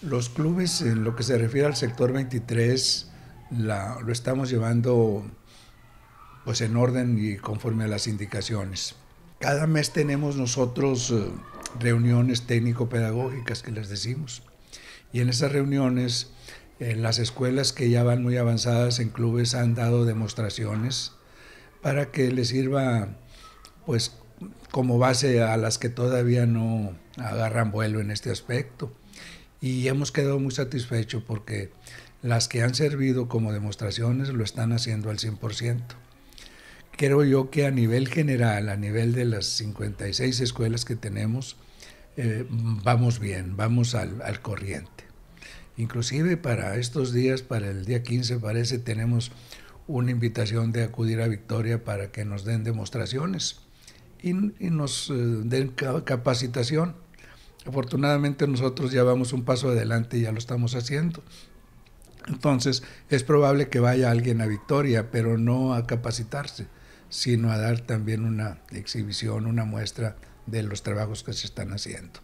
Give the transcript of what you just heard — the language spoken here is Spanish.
Los clubes, en lo que se refiere al sector 23, lo estamos llevando pues en orden y conforme a las indicaciones. Cada mes tenemos nosotros eh, reuniones técnico-pedagógicas que les decimos. Y en esas reuniones, en las escuelas que ya van muy avanzadas en clubes han dado demostraciones para que les sirva pues como base a las que todavía no agarran vuelo en este aspecto y hemos quedado muy satisfechos porque las que han servido como demostraciones lo están haciendo al 100%. Creo yo que a nivel general, a nivel de las 56 escuelas que tenemos, eh, vamos bien, vamos al, corriente. Inclusive para estos días, para el día 15 parece, tenemos una invitación de acudir a Victoria para que nos den demostraciones y, nos eh, den capacitación Afortunadamente nosotros ya vamos un paso adelante y ya lo estamos haciendo. Entonces es probable que vaya alguien a Victoria, pero no a capacitarse, sino a dar también una exhibición, una muestra de los trabajos que se están haciendo.